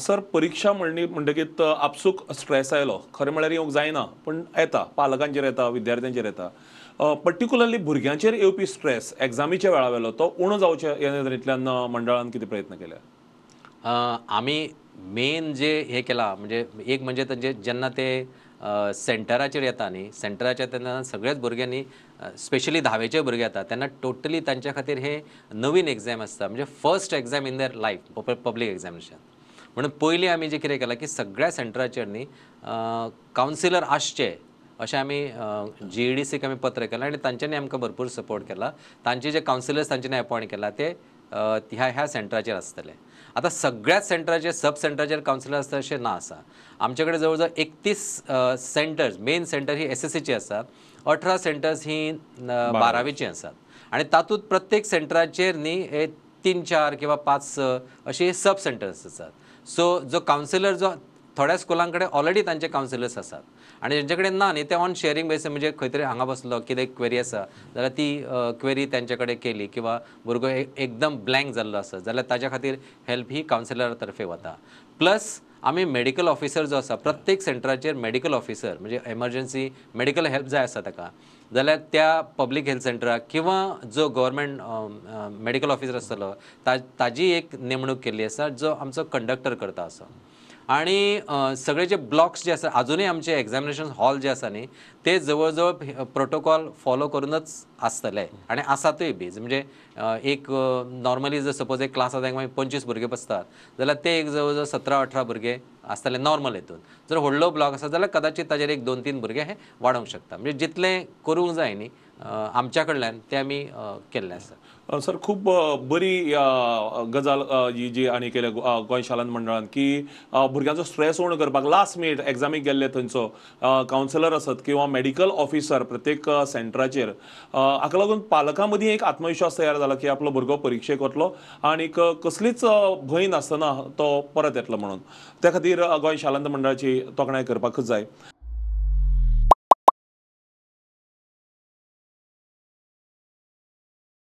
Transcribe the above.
sir परीक्षा म्हणली म्हणटकीत आपसूक स्ट्रेस आयलो खरें म्हळ्यार येवंक जायना पूण येता पालकांचेर येता विद्यार्थ्यांचेर येता पर्टिक्युलरली भुरग्यांचेर येवपी स्ट्रेस एग्जामीच्या वेळा वेलो तो उणो जावचे हे नदरेंतल्यान मंडळान कितें प्रयत्न केल्या आमी मेन जे हे केला म्हणजे एक म्हणजे तांचे जेन्ना ते सेंटराचेर येता न्ही सेंटराचेर तेन्ना सगळ्याच भुरग्यांनी स्पेशली धावेचे भुरगे येता तेन्ना टोटली तांच्या खातीर हे नवीन एग्जाम आसता म्हणजे first exam in their life public examination म्हणून पहिली आम्ही जे कितें केलां की सगळ्या सेंटराचेर न्ही कावन्सिलर आसचे अशें आमी जी ई डी सीक आमी पत्र केलां आनी तांच्यांनी आमकां भरपूर सपोर्ट केला तांचे जे कावन्सिलर्स तांच्यांनी अपॉइंट केला ते ह्या ह्या सेंटराचेर आसतले आतां सगळ्याच सेंटराचेर सब सेंटराचेर कावन्सिलर आसता अशें ना आसा आमचे कडेन जवळ जवळ एकतीस सेंटर्स मेन सेंटर ही एस एस सीची आसा अठरा सेंटर्स ही बारावीची आसात आनी तातूंत प्रत्येक सेंटराचेर न्ही तीन चार किंवा पाच स असे सब सेंटन्सेस असतात सो जो काउन्सिलर जो थोड्या स्कुलांकडे ऑलरेडी त्यांचे कावन्सिलर्स असतात आणि ज्यांच्याकडे ना न्ही म्हणजे ते ऑन शेअरिंग बेस म्हणजे खरी हांगा बसलो कितें क्वेरी असा जाल्यार ती क्वेरी त्यांच्याकडे केली किंवा भुरगो एकदम ब्लँक जाल्लो आसा जाल्यार ताच्या खातीर हेल्प ही कावन्सिलरा तर्फे वता प्लस आमी मेडिकल ऑफिसर जो आसा प्रत्येक सेंटराचेर मेडिकल ऑफिसर म्हणजे एमरजंसी मेडिकल हेल्प जाय आसा ताका जाल्यार त्या पब्लीक हेल्थ सेंटराक किंवा जो गव्हर्मेंट मेडिकल ऑफिसर आसतलो ताजी एक नेमणूक केल्ली आसा जो आमचो कंडक्टर करता असो आणि सगळे जे ब्लॉक्स जे असतात अजूनही आमचे एक्झामिनेशन हॉल जे आसा न्ही ते जवळजवळ प्रोटोकॉल फॉलो करूनच आसतले आणि आसातूय बेज म्हणजे एक नॉर्मली जर सपोज एक क्लास आता मागीर पंचवीस भुरगे बसतात जाल्यार ते एक जवळ जवळ सतरा अठरा भुरगे आसतले नॉर्मल हितून जर व्हडलो ब्लॉक आसा जाल्यार कदाचित ताजेर एक दोन तीन भुरगे हे वाडोवंक शकता म्हणजे जितले करूंक जाय न्ही आमच्या कडल्यान ते आमी केल्लें आसा सर खूब बरी गजाल ही जी आनी केल्या गोंयशालन मंडळान की भुरग्यांचो स्ट्रेस उणो करपाक लास्ट मिनिट एग्जामीक गेल्ले थंयचो कावन्सिलर आसत किंवा मेडिकल ऑफिसर प्रत्येक सेंटराचेर हाका लागून पालकां एक आत्मविश्वास तयार जाला की आपलो भुरगो परिक्षेक वतलो आनीक कसलीच भंय नासतना तो परत येतलो म्हणून त्या खातीर गोंय शालांत मंडळाची तोखणाय करपाकच जाय